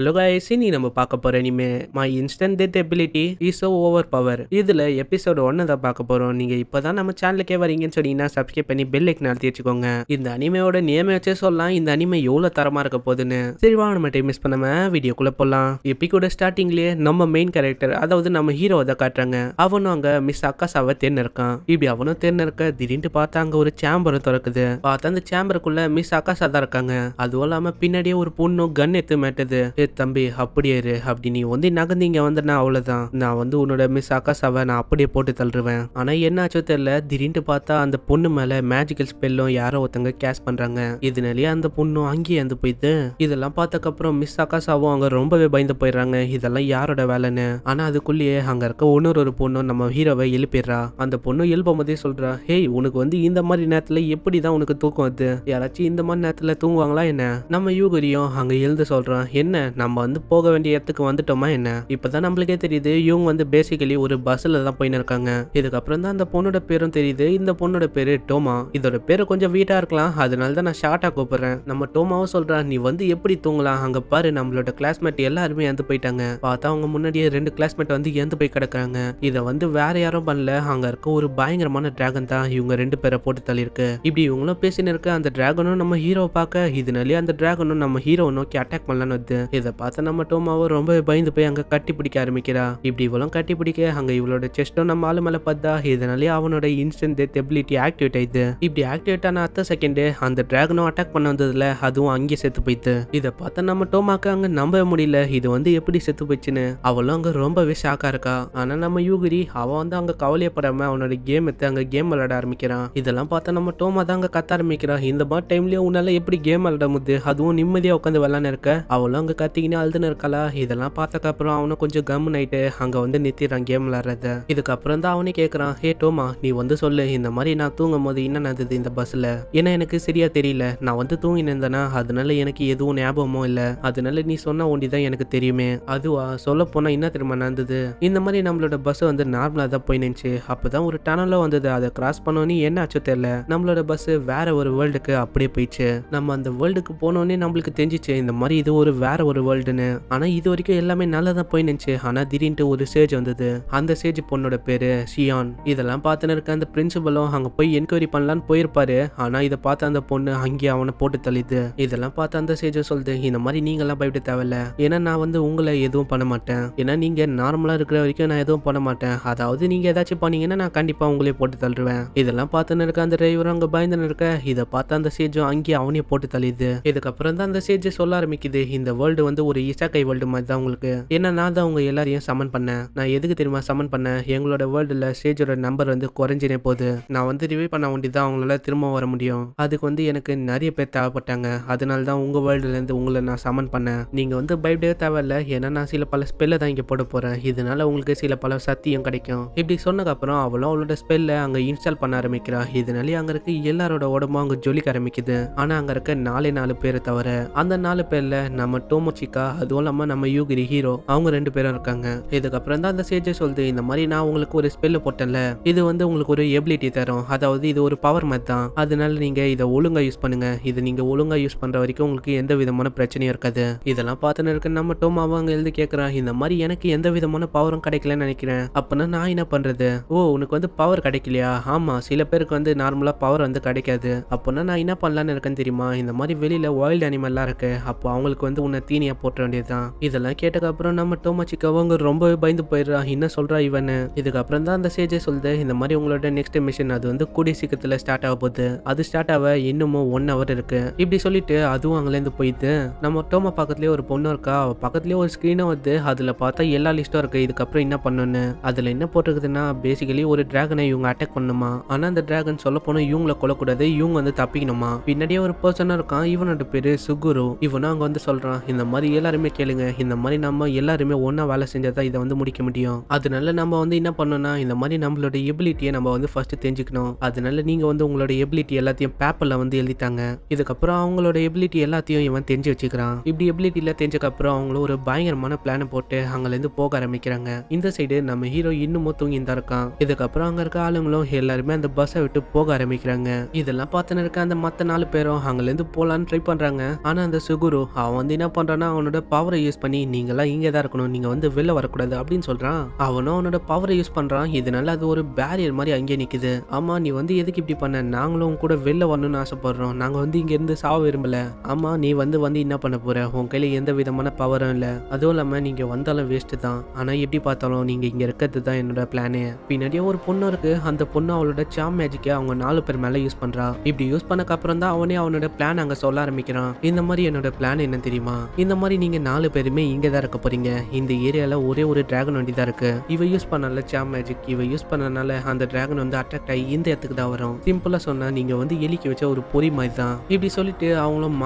hello guys நீ நம்ம பார்க்க போற இனிமே my instant death ability is o over power இதுல எபிசோடு ஒன்னு தான் பார்க்க போறோம் நீங்க இப்பதான் நம்ம சேனலுக்கே வரீங்கன்னு சொன்னீங்கன்னா சப்ஸ்கிரைப் பண்ணி பெல் லைக் நடத்தி வச்சுக்கோங்க இந்த அனிமையோட நேமே வச்சே சொல்லலாம் இந்த அனிமை எவ்வளவு தரமா இருக்க போகுதுன்னு சரி வா நம்ம டைம் மிஸ் பண்ணாம வீடியோக்குள்ள போலாம் எப்பிக்கோட ஸ்டார்டிங்லயே நம்ம மெயின் கேரக்டர் அதாவது நம்ம ஹீரோ தான் காட்டுறாங்க அவனும் அங்க மிஸ் அக்காசாவை தேர்ந்து இருக்கான் இப்படி அவனும் தேர்ந்து திடீர்னு பார்த்தா அங்க ஒரு சேம்பரும் திறக்குது பார்த்தா அந்த சேம்பருக்குள்ள மிஸ் அக்காசா தான் இருக்காங்க அதுவும் இல்லாம பின்னாடியே ஒரு பொண்ணும் கன் எடுத்து மாட்டுது பார்த்துட்டு தம்பி அப்படியே இரு அப்படி நீ வந்து நகர்ந்து இங்க வந்தனா அவ்வளவுதான் நான் வந்து உன்னோட மிஸ் அக்காசாவை நான் அப்படியே போட்டு தள்ளுவேன் ஆனால் என்னாச்சோ தெரில திடீர்னு பார்த்தா அந்த பொண்ணு மேலே மேஜிக்கல் ஸ்பெல்லும் யாரோ ஒருத்தங்க கேஷ் பண்ணுறாங்க இதனாலேயே அந்த பொண்ணும் அங்கேயே இருந்து போயிடுது இதெல்லாம் பார்த்தக்கப்புறம் மிஸ் அக்காசாவும் அங்க ரொம்பவே பயந்து போயிடுறாங்க இதெல்லாம் யாரோட வேலைன்னு ஆனால் அதுக்குள்ளேயே அங்கே இருக்க ஒன்னொரு ஒரு பொண்ணும் நம்ம ஹீரோவை எழுப்பிடுறா அந்த பொண்ணு எழுப்பும் போதே சொல்கிறா ஹேய் உனக்கு வந்து இந்த மாதிரி நேரத்தில் எப்படி தான் உனக்கு தூக்கம் வந்து யாராச்சும் இந்த மாதிரி நேரத்தில் தூங்குவாங்களா என்ன நம்ம யூகரியும் அங்கே எழுந்து சொல்கிறான் என்ன நம்ம வந்து போக வேண்டிய இடத்துக்கு வந்துட்டோமா என்ன இப்பதான் நம்மளுக்கே தெரியுது இவங்க வந்து பேசிக்கலி ஒரு பஸ்ல தான் போயின்னு இருக்காங்க இதுக்கப்புறம் தான் அந்த பொண்ணோட பேரும் தெரியுது இந்த பொண்ணோட பேரு டோமா இதோட பேரு கொஞ்சம் வீட்டா இருக்கலாம் அதனால தான் நான் ஷார்ட்டா கூப்பிடுறேன் நம்ம டோமாவும் சொல்றான் நீ வந்து எப்படி தூங்கலாம் அங்க பாரு நம்மளோட கிளாஸ்மேட் எல்லாருமே இறந்து போயிட்டாங்க பார்த்தா அவங்க முன்னாடியே ரெண்டு கிளாஸ்மேட் வந்து இறந்து போய் கிடக்குறாங்க இதை வந்து வேற யாரும் பண்ணல அங்க இருக்க ஒரு பயங்கரமான டிராகன் தான் இவங்க ரெண்டு பேரை போட்டு தள்ளியிருக்கு இப்படி இவங்களும் பேசின்னு இருக்க அந்த டிராகனும் நம்ம ஹீரோ பார்க்க இதனாலே அந்த டிராகனும் நம்ம ஹீரோ நோக்கி அட்டாக் பண்ணலான்னு வந்து இதை பார்த்த நம்ம டோமாவும் ரொம்ப பயந்து போய் அங்கே கட்டி பிடிக்க ஆரம்பிக்கிறா இப்படி இவளும் கட்டி பிடிக்க அங்கே இவளோட செஸ்டும் நம்ம ஆளு மேலே பார்த்தா இதனாலே அவனோட இன்ஸ்டன்ட் டெத் எபிலிட்டி ஆக்டிவேட் ஆயிடுது இப்படி ஆக்டிவேட் ஆன அத்த செகண்டு அந்த டிராகனும் அட்டாக் பண்ண வந்ததுல அதுவும் அங்கேயே செத்து போயிடுது இதை பார்த்த நம்ம டோமாக்கு அங்கே நம்பவே முடியல இது வந்து எப்படி செத்து போச்சுன்னு அவளும் அங்கே ரொம்பவே ஷாக்காக இருக்கா ஆனால் நம்ம யூகிரி அவன் வந்து அங்கே கவலையப்படாம அவனோட கேம் எடுத்து அங்கே கேம் விளையாட ஆரம்பிக்கிறான் இதெல்லாம் பார்த்தா நம்ம டோமா தான் அங்கே கத்த ஆரம்பிக்கிறான் இந்த மாதிரி டைம்லயே உன்னால எப்படி கேம் விளையாட முடியுது அதுவும் நிம்மதியாக உட்காந்து விளாட இருக்க அவளும் அங்கே கத்த பார்த்தீங்கன்னா அழுதுன்னு இருக்கலா இதெல்லாம் பார்த்தக்கப்புறம் அவனும் கொஞ்சம் கம் நைட்டு அங்கே வந்து நிறுத்திடுறான் கேம் விளாட்றத இதுக்கப்புறம் தான் அவனே கேட்குறான் ஹே டோமா நீ வந்து சொல்லு இந்த மாதிரி நான் தூங்கும் போது என்ன நடந்தது இந்த பஸ்ஸில் ஏன்னா எனக்கு சரியா தெரியல நான் வந்து தூங்கினேன்னா அதனால எனக்கு எதுவும் ஞாபகமும் இல்லை அதனால நீ சொன்ன ஒண்டி தான் எனக்கு தெரியுமே அதுவா சொல்ல போனால் என்ன திரும்ப நடந்தது இந்த மாதிரி நம்மளோட பஸ் வந்து நார்மலாக தான் போய் நின்ச்சு அப்போதான் ஒரு டனலோ வந்தது அதை கிராஸ் பண்ணோன்னு என்ன ஆச்சோ தெரியல நம்மளோட பஸ் வேற ஒரு வேர்ல்டுக்கு அப்படியே போயிடுச்சு நம்ம அந்த வேர்ல்டுக்கு போனோன்னே நம்மளுக்கு தெரிஞ்சிச்சு இந்த மாதிரி இது ஒரு வேற ஒரு வேர்ல்டுன்னு ஆனா இது வரைக்கும் எல்லாமே நல்லதான் போய் நினைச்சு ஆனா திடீர்னு ஒரு ஸ்டேஜ் வந்தது அந்த ஸ்டேஜ் பொண்ணோட பேரு ஷியான் இதெல்லாம் பார்த்துன்னு இருக்க அந்த பிரின்சிபலும் அங்க போய் என்கொயரி பண்ணலான்னு போயிருப்பாரு ஆனா இதை பார்த்த அந்த பொண்ணு அங்கேயே அவனை போட்டு தள்ளிது இதெல்லாம் பார்த்து அந்த சேஜ் சொல்லுது இந்த மாதிரி நீங்க எல்லாம் பயப்பட தேவையில்ல ஏன்னா நான் வந்து உங்களை எதுவும் பண்ண மாட்டேன் ஏன்னா நீங்க நார்மலா இருக்கிற வரைக்கும் நான் எதுவும் பண்ண மாட்டேன் அதாவது நீங்க ஏதாச்சும் பண்ணீங்கன்னா நான் கண்டிப்பா உங்களே போட்டு தள்ளுவேன் இதெல்லாம் பார்த்துன்னு இருக்க அந்த டிரைவரும் அங்க பயந்துன்னு இருக்க இதை பார்த்து அந்த சேஜும் அங்கேயே அவனே போட்டு தள்ளிது இதுக்கப்புறம் தான் அந்த சேஜ் சொல்ல ஆரம்பிக்குது இந்த வேர்ல்டு வந்து வந்து ஒரு கை வேர்ல்டு மாதிரி தான் உங்களுக்கு என்ன நான் தான் அவங்க எல்லாரையும் சமன் பண்ணேன் நான் எதுக்கு தெரியுமா சமன் பண்ணேன் எங்களோட வேர்ல்டில் ஸ்டேஜோட நம்பர் வந்து குறைஞ்சினே போது நான் வந்து ரிவே பண்ண வேண்டியதான் அவங்களால திரும்ப வர முடியும் அதுக்கு வந்து எனக்கு நிறைய பேர் தேவைப்பட்டாங்க அதனால தான் உங்கள் வேர்ல்டுலேருந்து உங்களை நான் சமன் பண்ணேன் நீங்கள் வந்து பயப்படவே தேவையில்ல ஏன்னா நான் சில பல ஸ்பெல்ல தான் இங்கே போட போறேன் இதனால உங்களுக்கு சில பல சத்தியம் கிடைக்கும் இப்படி சொன்னதுக்கப்புறம் அவளும் அவளோட ஸ்பெல்ல அங்கே இன்ஸ்டால் பண்ண ஆரம்பிக்கிறா இதனாலே அங்கே இருக்க எல்லாரோட உடம்பும் அங்கே ஜொலிக்க ஆரம்பிக்குது ஆனால் அங்கே இருக்க நாலு நாலு பேரை தவிர அந்த நாலு பேரில் நம்ம டோமோச்சி இஷிகா அதுவும் இல்லாமல் நம்ம யூகிரி ஹீரோ அவங்க ரெண்டு பேரும் இருக்காங்க இதுக்கப்புறம் தான் அந்த சேஜை சொல்லுது இந்த மாதிரி நான் உங்களுக்கு ஒரு ஸ்பெல்ல போட்டேன்ல இது வந்து உங்களுக்கு ஒரு எபிலிட்டி தரும் அதாவது இது ஒரு பவர் மாதிரி தான் அதனால நீங்க இதை ஒழுங்கா யூஸ் பண்ணுங்க இது நீங்க ஒழுங்கா யூஸ் பண்ற வரைக்கும் உங்களுக்கு எந்த விதமான பிரச்சனையும் இருக்காது இதெல்லாம் பார்த்துன்னு இருக்க நம்ம டோமாவும் அங்க எழுந்து கேட்கறான் இந்த மாதிரி எனக்கு எந்த விதமான பவரும் கிடைக்கலன்னு நினைக்கிறேன் அப்படின்னா நான் என்ன பண்றது ஓ உனக்கு வந்து பவர் கிடைக்கலையா ஆமா சில பேருக்கு வந்து நார்மலா பவர் வந்து கிடைக்காது அப்படின்னா நான் என்ன பண்ணலான்னு இருக்கேன்னு தெரியுமா இந்த மாதிரி வெளியில வைல்டு அனிமல்லாம் இருக்கு அப்போ அவங்களுக்கு வந்து உன்னை தீனிய தனியா போட்ட வேண்டியதுதான் இதெல்லாம் இதெல்லாம் கேட்டதுக்கப்புறம் நம்ம டோமாச்சிக்கு அவங்க ரொம்ப பயந்து போயிடுறா என்ன சொல்றா இவனு இதுக்கப்புறம் தான் அந்த சேஜே சொல்லுது இந்த மாதிரி உங்களோட நெக்ஸ்ட் மிஷன் அது வந்து கூடிய சீக்கிரத்துல ஸ்டார்ட் ஆக போகுது அது ஸ்டார்ட் ஆக இன்னமும் ஒன் ஹவர் இருக்கு இப்படி சொல்லிட்டு அதுவும் அங்கேருந்து போயிட்டு நம்ம டோமா பக்கத்துலேயே ஒரு பொண்ணு இருக்கா அவ பக்கத்துலேயே ஒரு ஸ்க்ரீனும் வந்து அதில் பார்த்தா எல்லா லிஸ்ட்டும் இருக்குது இதுக்கப்புறம் என்ன பண்ணணும்னு அதில் என்ன போட்டிருக்குதுன்னா பேசிக்கலி ஒரு டிராகனை இவங்க அட்டாக் பண்ணுமா ஆனால் அந்த டிராகன் சொல்ல போனா இவங்களை கொல்லக்கூடாது இவங்க வந்து தப்பிக்கணுமா பின்னாடியே ஒரு பர்சனாக இருக்கான் இவனோட பேர் சுகுரு இவனும் அங்கே வந்து சொல்கிறான் இந்த மாதிரி எல்லாருமே கேளுங்க இந்த மாதிரி நம்ம எல்லாருமே ஒன்றா வேலை செஞ்சால் தான் இதை வந்து முடிக்க முடியும் அதனால நம்ம வந்து என்ன பண்ணோம்னா இந்த மாதிரி நம்மளோட எபிலிட்டியை நம்ம வந்து ஃபர்ஸ்ட் தெரிஞ்சுக்கணும் அதனால நீங்கள் வந்து உங்களோட எபிலிட்டி எல்லாத்தையும் பேப்பரில் வந்து எழுதிட்டாங்க இதுக்கப்புறம் அவங்களோட எபிலிட்டி எல்லாத்தையும் இவன் தெரிஞ்சு வச்சுக்கிறான் இப்படி எபிலிட்டியில் தெரிஞ்சக்கப்புறம் அவங்களும் ஒரு பயங்கரமான பிளானை போட்டு அங்கேருந்து போக ஆரம்பிக்கிறாங்க இந்த சைடு நம்ம ஹீரோ இன்னமும் தூங்கி தான் இருக்கான் இதுக்கப்புறம் அங்கே இருக்க ஆளுங்களும் எல்லாருமே அந்த பஸ்ஸை விட்டு போக ஆரம்பிக்கிறாங்க இதெல்லாம் பார்த்துன்னு இருக்க அந்த மற்ற நாலு பேரும் அங்கேருந்து போகலான்னு ட்ரை பண்ணுறாங்க ஆனால் அந்த சுகுரு அவன் வந்து என்ன பண்ணுறான்னா ஆனால் அவனோட பவரை யூஸ் பண்ணி நீங்களாம் இங்கே தான் இருக்கணும் நீங்கள் வந்து வெளில வரக்கூடாது அப்படின்னு சொல்கிறான் அவனும் அவனோட பவரை யூஸ் பண்ணுறான் இதனால அது ஒரு பேரியர் மாதிரி அங்கேயே நிற்குது ஆமாம் நீ வந்து எதுக்கு இப்படி பண்ண நாங்களும் கூட வெளில வரணும்னு ஆசைப்படுறோம் நாங்கள் வந்து இங்கேருந்து சாவ விரும்பல ஆமாம் நீ வந்து வந்து என்ன பண்ண போகிற உன் கையில் எந்த விதமான பவரும் இல்லை அதுவும் இல்லாமல் நீங்கள் வந்தாலும் வேஸ்ட்டு தான் ஆனால் எப்படி பார்த்தாலும் நீங்கள் இங்கே இருக்கிறது தான் என்னோட பிளானு பின்னாடியே ஒரு பொண்ணு இருக்குது அந்த பொண்ணு அவளோட சாம் மேஜிக்கை அவங்க நாலு பேர் மேலே யூஸ் பண்ணுறான் இப்படி யூஸ் பண்ணக்கப்புறம் தான் அவனே அவனோட பிளான் அங்கே சொல்ல ஆரம்பிக்கிறான் இந்த மாதிரி என்னோட பிளான் என்ன தெரியுமா இந்த மாதிரி நீங்கள் நாலு பேருமே இங்கே தான் இருக்க போறீங்க இந்த ஏரியால ஒரே ஒரு டிராகன் வண்டி தான் இருக்கு இவ யூஸ் பண்ணல சாம் மேஜிக் இவ யூஸ் பண்ணனால அந்த டிராகன் வந்து அட்ராக்ட் ஆகி இந்த இடத்துக்கு தான் வரும் சிம்பிளாக சொன்னால் நீங்கள் வந்து எலிக்கு வச்ச ஒரு பொறி மாதிரி தான் இப்படி சொல்லிட்டு அவங்களும்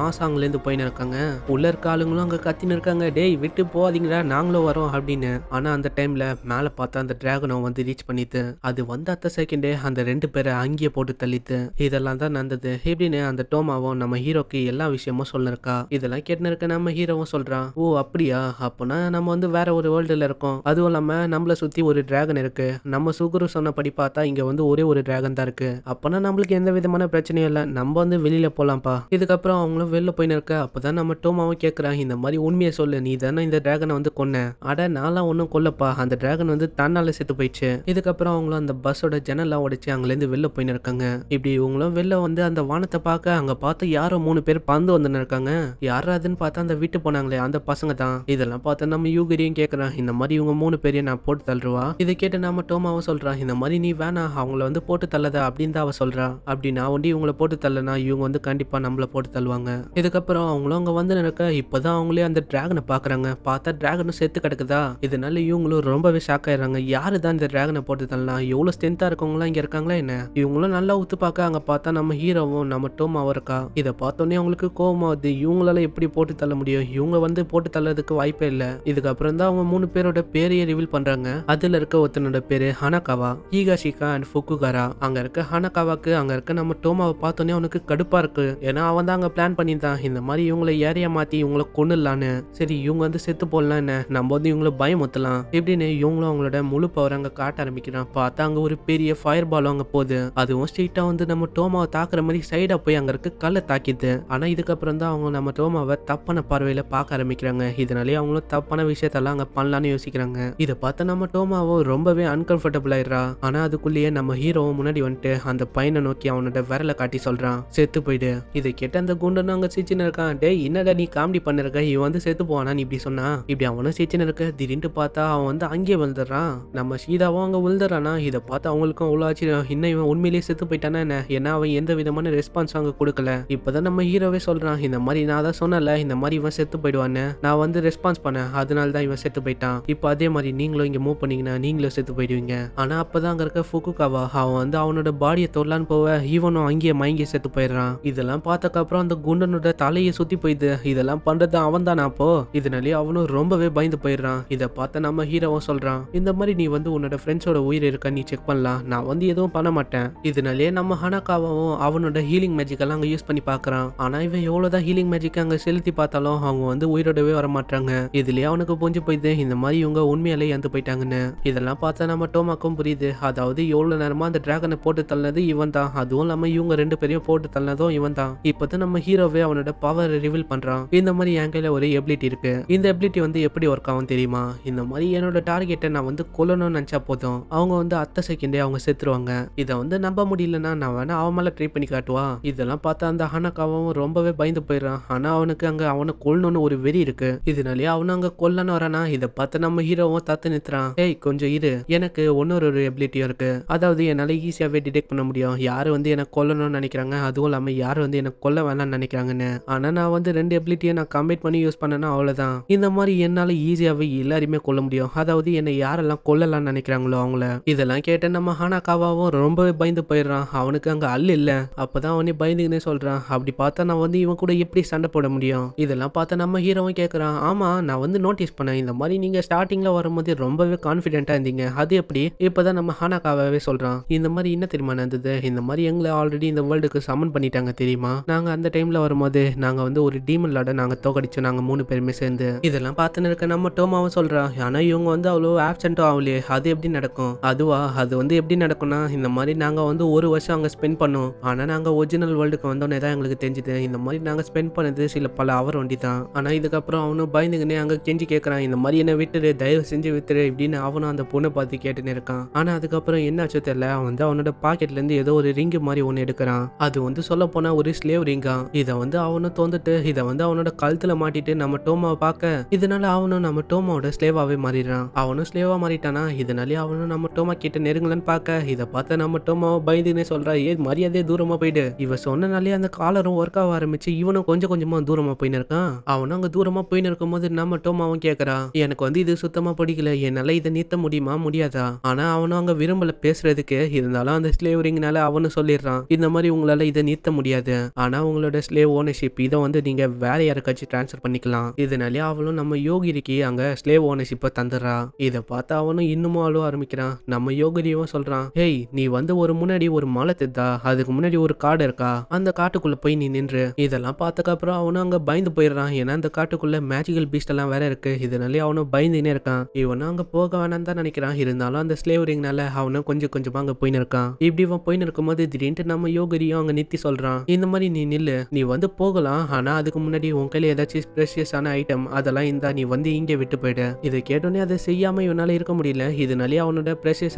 இருந்து போயின்னு இருக்காங்க உள்ள இருக்க ஆளுங்களும் அங்கே கத்தின்னு இருக்காங்க டேய் விட்டு போவாதீங்களா நாங்களும் வரோம் அப்படின்னு ஆனால் அந்த டைமில் மேலே பார்த்தா அந்த டிராகனை வந்து ரீச் பண்ணிட்டு அது வந்த அத்த செகண்டே அந்த ரெண்டு பேரை அங்கேயே போட்டு தள்ளித்து இதெல்லாம் தான் நடந்தது எப்படின்னு அந்த டோமாவும் நம்ம ஹீரோக்கு எல்லா விஷயமும் சொல்லிருக்கா இதெல்லாம் கேட்டு இருக்க நம்ம ஹீரோ வரவும் சொல்றான் ஓ அப்படியா அப்போனா நம்ம வந்து வேற ஒரு வேர்ல்டுல இருக்கோம் அதுவும் இல்லாம நம்மளை சுத்தி ஒரு டிராகன் இருக்கு நம்ம சுகுரு சொன்னபடி பார்த்தா இங்க வந்து ஒரே ஒரு டிராகன் தான் இருக்கு அப்பனா நம்மளுக்கு எந்த விதமான பிரச்சனையும் இல்லை நம்ம வந்து வெளியில போலாம்ப்பா இதுக்கப்புறம் அவங்களும் வெளில போயின்னு இருக்க அப்பதான் நம்ம டோமாவும் கேட்குறாங்க இந்த மாதிரி உண்மையை சொல்லு நீ தானே இந்த டிராகனை வந்து கொன்ன அட நாளா ஒன்னும் கொல்லப்பா அந்த டிராகன் வந்து தன்னால செத்து போயிடுச்சு இதுக்கப்புறம் அவங்களும் அந்த பஸ்ஸோட ஜன்னலாம் உடைச்சு இருந்து வெளில போயின்னு இருக்காங்க இப்படி இவங்களும் வெளில வந்து அந்த வானத்தை பார்க்க அங்க பார்த்து யாரோ மூணு பேர் பந்து வந்துன்னு இருக்காங்க யாராதுன்னு பார்த்தா அந்த வீட்டு போனாங்களே அந்த பசங்க தான் இதெல்லாம் பார்த்து நம்ம யூகரியும் கேக்குறான் இந்த மாதிரி இவங்க மூணு பேரையும் நான் போட்டு தள்ளுவா இதை கேட்டு நாம டோமாவும் சொல்றான் இந்த மாதிரி நீ வேணா அவங்கள வந்து போட்டு தள்ளதா அப்படின்னு தான் அவ சொல்றா அப்படி நான் ஒண்டி இவங்கள போட்டு தள்ளனா இவங்க வந்து கண்டிப்பா நம்மள போட்டு தள்ளுவாங்க இதுக்கப்புறம் அவங்களும் அங்க வந்து நடக்க இப்பதான் அவங்களே அந்த டிராகனை பாக்குறாங்க பார்த்தா டிராகனும் செத்து கிடக்குதா இதனால இவங்களும் ரொம்பவே ஷாக் ஆயிடுறாங்க யாரு தான் இந்த டிராகனை போட்டு தள்ளலாம் எவ்வளவு ஸ்ட்ரென்த்தா இருக்கவங்களாம் இங்க இருக்காங்களா என்ன இவங்களும் நல்லா உத்து பார்க்க அங்க பார்த்தா நம்ம ஹீரோவும் நம்ம டோமாவும் இருக்கா இதை பார்த்தோன்னே அவங்களுக்கு கோபமாவது இவங்களால எப்படி போட்டு தள்ள முடியும் இவங்க வந்து போட்டு தள்ளதுக்கு வாய்ப்பே இல்லை இதுக்கப்புறம் தான் அவங்க மூணு பேரோட பேரையே ரிவீல் பண்றாங்க அதுல இருக்க ஒருத்தனோட பேரு ஹனகாவா ஹீகாஷிகா அண்ட் ஃபுக்குகாரா அங்க இருக்க ஹனகாவாக்கு அங்க இருக்க நம்ம டோமாவை பார்த்தோன்னே அவனுக்கு கடுப்பா இருக்கு ஏன்னா அவன் தான் அங்க பிளான் பண்ணியிருந்தான் இந்த மாதிரி இவங்களை ஏரியா மாத்தி இவங்களை கொண்டுலான்னு சரி இவங்க வந்து செத்து போடலாம் என்ன நம்ம வந்து இவங்கள பயமுத்தலாம் இப்படின்னு இவங்களும் அவங்களோட முழு பவர் அங்க காட்ட ஆரம்பிக்கிறான் பார்த்தா அங்க ஒரு பெரிய ஃபயர் பால் அங்க போகுது அதுவும் ஸ்ட்ரீட்டா வந்து நம்ம டோமாவை தாக்குற மாதிரி சைடா போய் அங்க இருக்க கல்லை தாக்கிது ஆனா இதுக்கப்புறம் தான் அவங்க நம்ம டோமாவை தப்பான பார்வையில பார்க்க ஆரம்பிக்கிறாங்க இதனாலேயே அவங்களும் தப்பான விஷயத்தெல்லாம் அங்கே பண்ணலான்னு யோசிக்கிறாங்க இதை பார்த்தா நம்ம டோமாவோ ரொம்பவே அன்கம்ஃபர்டபுள் ஆயிடுறா ஆனா அதுக்குள்ளேயே நம்ம ஹீரோவும் முன்னாடி வந்துட்டு அந்த பையனை நோக்கி அவனோட விரல காட்டி சொல்றான் செத்து போயிடு இதை கேட்ட அந்த குண்டனும் அங்க சீச்சின் இருக்கான் டே என்னடா நீ காமெடி பண்ணிருக்க இவன் வந்து செத்து போவானா நீ இப்படி சொன்னா இப்படி அவனும் சீச்சின் இருக்க திடீர்னு பார்த்தா அவன் வந்து அங்கேயே விழுந்துடுறான் நம்ம சீதாவும் அங்க விழுந்துறானா இதை பார்த்து அவங்களுக்கும் அவ்வளோ ஆச்சரியம் இன்னும் இவன் உண்மையிலேயே செத்து போயிட்டானா என்ன ஏன்னா அவன் எந்த விதமான ரெஸ்பான்ஸ் அங்க கொடுக்கல இப்பதான் நம்ம ஹீரோவே சொல்றான் இந்த மாதிரி நான் தான் சொன்னல இந்த மாதிரி இவன் செத்து செத்து போயிடுவான்னு நான் வந்து ரெஸ்பான்ஸ் பண்ணேன் அதனால தான் இவன் செத்து போயிட்டான் இப்போ அதே மாதிரி நீங்களும் இங்கே மூவ் பண்ணீங்கன்னா நீங்களும் செத்து போயிடுவீங்க ஆனால் அப்போதான் அங்கே இருக்க ஃபுக்குக்காவா அவன் வந்து அவனோட பாடியை தொடலான்னு போவ இவனும் அங்கேயே மயங்கி செத்து போயிடுறான் இதெல்லாம் பார்த்தக்கப்புறம் அந்த குண்டனோட தலையை சுற்றி போயிடுது இதெல்லாம் பண்ணுறது அவன் தானா அப்போ இதனாலே அவனும் ரொம்பவே பயந்து போயிடுறான் இதை பார்த்த நம்ம ஹீரோவும் சொல்கிறான் இந்த மாதிரி நீ வந்து உன்னோட ஃப்ரெண்ட்ஸோட உயிர் இருக்க நீ செக் பண்ணலாம் நான் வந்து எதுவும் பண்ண மாட்டேன் இதனாலே நம்ம ஹனக்காவும் அவனோட ஹீலிங் மேஜிக் எல்லாம் அங்கே யூஸ் பண்ணி பார்க்குறான் ஆனால் இவன் எவ்வளோதான் ஹீலிங் மேஜிக் அங்கே செலுத்தி பார்த்தாலும் அவன் அவங்க வந்து உயிரோடவே வரமாட்டாங்க இதுலயே அவனுக்கு புரிஞ்சு போயிடுது இந்த மாதிரி இவங்க உண்மையிலேயே இறந்து போயிட்டாங்கன்னு இதெல்லாம் பார்த்தா நம்ம டோமாக்கும் புரியுது அதாவது எவ்வளவு நேரமா அந்த டிராகனை போட்டு தள்ளது இவன் தான் அதுவும் இல்லாம இவங்க ரெண்டு பேரையும் போட்டு தள்ளதும் இவன் தான் இப்பதான் நம்ம ஹீரோவே அவனோட பவர் ரிவீல் பண்றான் இந்த மாதிரி என் கையில ஒரு எபிலிட்டி இருக்கு இந்த எபிலிட்டி வந்து எப்படி ஒர்க் ஆகும் தெரியுமா இந்த மாதிரி என்னோட டார்கெட்டை நான் வந்து கொல்லணும்னு நினைச்சா போதும் அவங்க வந்து அத்தை செகண்டே அவங்க செத்துருவாங்க இதை வந்து நம்ப முடியலன்னா நான் வேணா அவன் மேல ட்ரை பண்ணி காட்டுவா இதெல்லாம் பார்த்தா அந்த ஹனக்காவும் ரொம்பவே பயந்து போயிடுறான் ஆனா அவனுக்கு அங்க அவனை கொள்ளணும் கொல்லணும்னு ஒரு வெறி இருக்கு இதனாலேயே அவனும் அங்க கொல்லன்னு வரானா இதை பார்த்து நம்ம ஹீரோவும் தத்து நிறுத்துறான் ஏய் கொஞ்சம் இரு எனக்கு ஒன்னொரு ஒரு எபிலிட்டியும் இருக்கு அதாவது என்னால ஈஸியாவே டிடெக்ட் பண்ண முடியும் யாரு வந்து எனக்கு கொல்லணும்னு நினைக்கிறாங்க அதுவும் இல்லாம யாரு வந்து எனக்கு கொல்ல வேணாம்னு நினைக்கிறாங்கன்னு ஆனா நான் வந்து ரெண்டு எபிலிட்டியை நான் கம்ப்ளீட் பண்ணி யூஸ் பண்ணேன்னா அவ்வளவுதான் இந்த மாதிரி என்னால ஈஸியாவே எல்லாருமே கொல்ல முடியும் அதாவது என்னை யாரெல்லாம் கொல்லலாம்னு நினைக்கிறாங்களோ அவங்கள இதெல்லாம் கேட்ட நம்ம ஹானாக்காவாவும் ரொம்பவே பயந்து போயிடுறான் அவனுக்கு அங்க அல்ல இல்ல அப்பதான் அவனே பயந்துக்குன்னே சொல்றான் அப்படி பார்த்தா நான் வந்து இவன் கூட எப்படி சண்டை போட முடியும் இதெல்லாம் பார்த்தா நம்ம ஹீரோவும் கேட்குறான் ஆமாம் நான் வந்து நோட்டீஸ் பண்ணேன் இந்த மாதிரி நீங்கள் ஸ்டார்டிங்கில் வரும்போது ரொம்பவே கான்ஃபிடென்ட்டாக இருந்தீங்க அது எப்படி இப்போ தான் நம்ம ஹானாக்காவே சொல்கிறான் இந்த மாதிரி என்ன தெரியுமா நடந்தது இந்த மாதிரி எங்களை ஆல்ரெடி இந்த வேர்ல்டுக்கு சமன் பண்ணிட்டாங்க தெரியுமா நாங்கள் அந்த டைமில் வரும்போது நாங்கள் வந்து ஒரு டீமன் நாங்கள் தோக்கடிச்சோம் நாங்கள் மூணு பேருமே சேர்ந்து இதெல்லாம் பார்த்துன்னு இருக்க நம்ம டோமாவும் சொல்கிறான் ஆனால் இவங்க வந்து அவ்வளோ ஆப்சண்ட்டும் ஆகலையே அது எப்படி நடக்கும் அதுவா அது வந்து எப்படி நடக்கும்னா இந்த மாதிரி நாங்கள் வந்து ஒரு வருஷம் அங்கே ஸ்பெண்ட் பண்ணோம் ஆனால் நாங்கள் ஒரிஜினல் வேர்ல்டுக்கு வந்தோன்னே தான் எங்களுக்கு தெரிஞ்சுது இந்த மாதிரி நாங்கள் ஸ்பெண்ட் பண்ணது சில பல அவர் வண்டி தான் ஆனால் இதுக்கப்புறம் அவனும் பயந்துக்கினே அங்கே கெஞ்சி கேட்குறான் இந்த மாதிரி என்ன விட்டுரு தயவு செஞ்சு விட்டுரு இப்படின்னு அவனும் அந்த பொண்ணை பார்த்து கேட்டுன்னு இருக்கான் ஆனால் அதுக்கப்புறம் என்னாச்சோ தெரியல அவன் வந்து அவனோட பாக்கெட்லேருந்து ஏதோ ஒரு ரிங்கு மாதிரி ஒன்று எடுக்கிறான் அது வந்து சொல்ல போனால் ஒரு ஸ்லேவ் ரிங்கா இதை வந்து அவனும் தோந்துட்டு இதை வந்து அவனோட கழுத்தில் மாட்டிட்டு நம்ம டோமாவை பார்க்க இதனால அவனும் நம்ம டோமாவோட ஸ்லேவாகவே மாறிடுறான் அவனும் ஸ்லேவாக மாறிட்டானா இதனாலே அவனும் நம்ம டோமா கிட்ட நெருங்கலன்னு பார்க்க இதை பார்த்த நம்ம டோமாவை பயந்துன்னு சொல்கிறா ஏ மரியாதையே தூரமாக போயிடு இவ சொன்னனாலே அந்த காலரும் ஒர்க் ஆக ஆரம்பிச்சு இவனும் கொஞ்சம் கொஞ்சமாக தூரமாக போயின்னு இருக்கான் அவனும் அங்கே தூரமாக போயின்னு இருக்கும்போது நம்ம டோமாவும் கேட்குறான் எனக்கு வந்து இது சுத்தமாக பிடிக்கல என்னால் இதை நீத்த முடியுமா முடியாதா ஆனால் அவனும் அங்கே விரும்பல பேசுறதுக்கு இருந்தாலும் அந்த ஸ்லேவரிங்னால அவனும் சொல்லிடுறான் இந்த மாதிரி உங்களால் இதை நீத்த முடியாது ஆனால் உங்களோட ஸ்லேவ் ஓனர்ஷிப் இதை வந்து நீங்கள் வேற யாருக்காச்சும் ட்ரான்ஸ்ஃபர் பண்ணிக்கலாம் இதனாலே அவளும் நம்ம யோகிரிக்கு அங்கே ஸ்லேவ் ஓனர்ஷிப்பை தந்துடுறா இதை பார்த்து அவனும் இன்னுமும் அழுவ ஆரம்பிக்கிறான் நம்ம யோகிரியும் சொல்கிறான் ஹேய் நீ வந்து ஒரு முன்னாடி ஒரு மலை தெத்தா அதுக்கு முன்னாடி ஒரு காடு இருக்கா அந்த காட்டுக்குள்ளே போய் நீ நின்று இதெல்லாம் பார்த்தக்கப்புறம் அவனும் அங்கே பயந்து போயிடுறான் ஏன்னா இந்த காட்டுக்குள்ள மேஜிக்கல் எல்லாம் வேற இருக்கு இதனாலே அவனும் பயந்துனே இருக்கான் இவனும் அங்க போக வேணாம் தான் நினைக்கிறான் இருந்தாலும் அந்த ஸ்லேவரிங்னால அவனும் கொஞ்சம் கொஞ்சமா அங்க போயின் இருக்கான் இப்படி இவன் போயின்னு இருக்கும்போது திடீர்னு நம்ம யோகரியும் அங்க நிறுத்தி சொல்றான் இந்த மாதிரி நீ நில்லு நீ வந்து போகலாம் ஆனா அதுக்கு முன்னாடி உன் கையில ஏதாச்சும் ஆன ஐட்டம் அதெல்லாம் இருந்தா நீ வந்து இங்க விட்டு போயிடு இதை கேட்டோன்னே அதை செய்யாம இவனால இருக்க முடியல இதனாலே அவனோட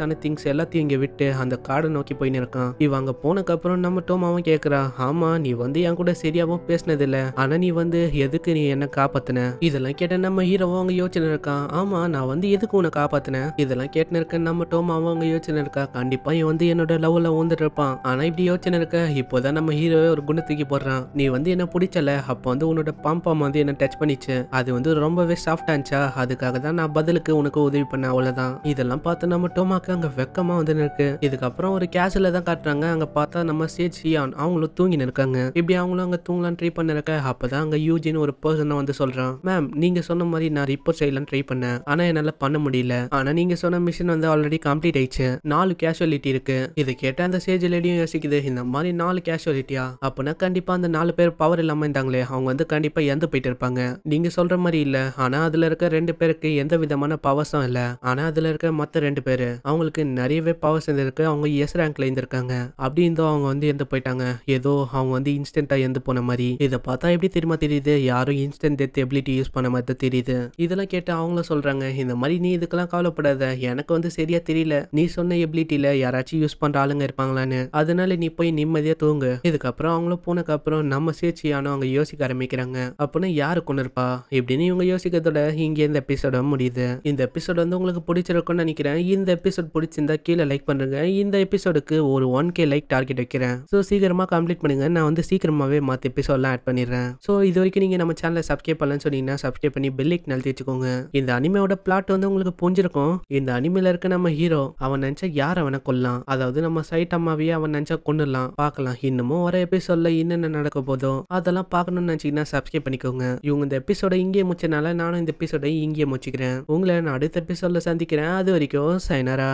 ஆன திங்ஸ் எல்லாத்தையும் இங்க விட்டு அந்த காடை நோக்கி போயின்னு இருக்கான் இவன் போனக்கு அப்புறம் நம்ம டோமாவும் கேக்குறான் ஆமா நீ வந்து என் கூட பேசினது இல்ல ஆனா நீ வந்து எதுக்கு நீ நீ என்ன காப்பாத்தின இதெல்லாம் கேட்ட நம்ம ஹீரோவும் அவங்க யோசனை இருக்கான் ஆமா நான் வந்து எதுக்கு உன்னை காப்பாத்தினேன் இதெல்லாம் கேட்டுன்னு இருக்க நம்ம டோமாவும் அவங்க யோசனை இருக்கா கண்டிப்பா இவன் வந்து என்னோட லவ்ல வந்துட்டு இருப்பான் ஆனா இப்படி யோசனை இருக்க இப்போதான் நம்ம ஹீரோவே ஒரு குணத்துக்கு போடுறான் நீ வந்து என்ன பிடிச்சல அப்போ வந்து உன்னோட பாம்பாம் வந்து என்ன டச் பண்ணிச்சு அது வந்து ரொம்பவே சாஃப்டா இருந்துச்சா அதுக்காக தான் நான் பதிலுக்கு உனக்கு உதவி பண்ண அவ்வளவுதான் இதெல்லாம் பார்த்து நம்ம டோமாக்கு அங்க வெக்கமா வந்து இருக்கு இதுக்கப்புறம் ஒரு கேஸ்ல தான் காட்டுறாங்க அங்க பார்த்தா நம்ம சேஜ் சியான் அவங்களும் தூங்கி நிற்காங்க இப்படி அவங்களும் அங்க தூங்கலாம் ட்ரை பண்ணிருக்க அப்பதான் அங்க யூஜின்னு ஒரு பர்சன் வந்து சொல்றான் மேம் நீங்க சொன்ன மாதிரி நான் ரிப்போர்ட் செய்யலாம் ட்ரை பண்ணேன் ஆனா என்னால பண்ண முடியல ஆனா நீங்க சொன்ன மிஷின் வந்து ஆல்ரெடி கம்ப்ளீட் ஆயிடுச்சு நாலு கேஷுவலிட்டி இருக்கு இதை கேட்ட அந்த சேஜ் லேடியும் யோசிக்குது இந்த மாதிரி நாலு கேஷுவலிட்டியா அப்பனா கண்டிப்பா அந்த நாலு பேர் பவர் இல்லாம இருந்தாங்களே அவங்க வந்து கண்டிப்பா இறந்து போயிட்டு இருப்பாங்க நீங்க சொல்ற மாதிரி இல்ல ஆனா அதுல இருக்க ரெண்டு பேருக்கு எந்த விதமான பவர்ஸும் இல்ல ஆனா அதுல இருக்க மத்த ரெண்டு பேரு அவங்களுக்கு நிறையவே பவர்ஸ் இருந்திருக்கு அவங்க எஸ் ரேங்க்ல இருந்திருக்காங்க அப்படி இருந்தோ அவங்க வந்து எந்த போயிட்டாங்க ஏதோ அவங்க வந்து இன்ஸ்டன்டா இறந்து போன மாதிரி இதை பார்த்தா எப்படி தெரியுமா தெரியுது யாரும் எல்லாரும் இன்ஸ்டன்ட் டெத் எபிலிட்டி யூஸ் பண்ண மாதிரி தான் தெரியுது இதெல்லாம் கேட்டு அவங்களும் சொல்றாங்க இந்த மாதிரி நீ இதுக்கெல்லாம் கவலைப்படாத எனக்கு வந்து சரியா தெரியல நீ சொன்ன எபிலிட்டியில யாராச்சும் யூஸ் பண்ற ஆளுங்க இருப்பாங்களான்னு அதனால நீ போய் நிம்மதியா தூங்கு இதுக்கப்புறம் அவங்களும் போனக்கு அப்புறம் நம்ம சேர்ச்சியான அவங்க யோசிக்க ஆரம்பிக்கிறாங்க அப்படின்னா யாரு கொண்டு இருப்பா இப்படின்னு இவங்க யோசிக்கிறதோட இங்கே இந்த எபிசோட முடியுது இந்த எபிசோட் வந்து உங்களுக்கு பிடிச்சிருக்கும்னு நினைக்கிறேன் இந்த எபிசோட் பிடிச்சிருந்தா கீழே லைக் பண்ணுங்க இந்த எபிசோடுக்கு ஒரு ஒன் கே லைக் டார்கெட் வைக்கிறேன் ஸோ சீக்கிரமா கம்ப்ளீட் பண்ணுங்க நான் வந்து சீக்கிரமாவே மற்ற எபிசோட்லாம் ஆட் பண்ணிடுறேன் ஸோ இது வரைக்கும் நீங்க நம்ம சேனலை சப்ஸ்கிரைப் பண்ணலன்னு சொன்னீங்கன்னா சப்ஸ்கிரைப் பண்ணி பெல்லைக் நல்த்தி வச்சுக்கோங்க இந்த அனிமையோட பிளாட் வந்து உங்களுக்கு புரிஞ்சிருக்கும் இந்த அனிமையில இருக்க நம்ம ஹீரோ அவன் நினைச்சா யார் அவனை கொல்லலாம் அதாவது நம்ம சைட் அம்மாவையே அவன் நினைச்சா கொண்டுலாம் பார்க்கலாம் இன்னமும் வர எபிசோட்ல என்னென்ன நடக்க போதோ அதெல்லாம் பார்க்கணும்னு நினைச்சீங்கன்னா சப்ஸ்கிரைப் பண்ணிக்கோங்க இவங்க இந்த எபிசோட இங்கே முடிச்சனால நானும் இந்த எபிசோட இங்கே முடிச்சுக்கிறேன் உங்களை நான் அடுத்த எபிசோட்ல சந்திக்கிறேன் அது வரைக்கும் சைனரா